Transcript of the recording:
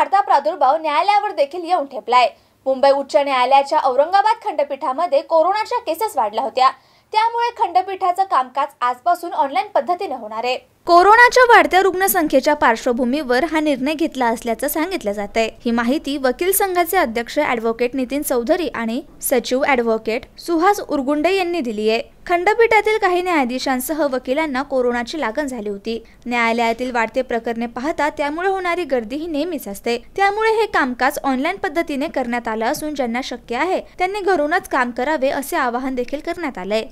वाढता प्रादुर्भाव न्यायालयावर देखील येऊन ठेपलाय मुंबई उच्च न्यायालयाच्या औरंगाबाद खंडपीठामध्ये कोरोनाच्या केसेस वाढल्या होत्या त्यामुळे खंडपीठाचं कामकाज आजपासून ऑनलाईन पद्धतीने होणार आहे कोरोनाच्या वाढत्या रुग्णसंख्येच्या पार्श्वभूमीवर हा निर्णय घेतला असल्याचं सांगितलं जात आहे ही माहिती वकील संघाचे अध्यक्ष ॲडव्होकेट नितीन चौधरी आणि सचिव अॅडव्होकेट सुहास उरगुंडे यांनी दिली आहे खंडपीठातील काही न्यायाधीशांसह वकिलांना कोरोनाची लागण झाली होती न्यायालयातील वाढते प्रकरणे पाहता त्यामुळे होणारी गर्दी ही नेहमीच असते त्यामुळे हे कामकाज ऑनलाईन पद्धतीने करण्यात आलं असून ज्यांना शक्य आहे त्यांनी घरूनच काम करावे असे आवाहन देखील करण्यात आलंय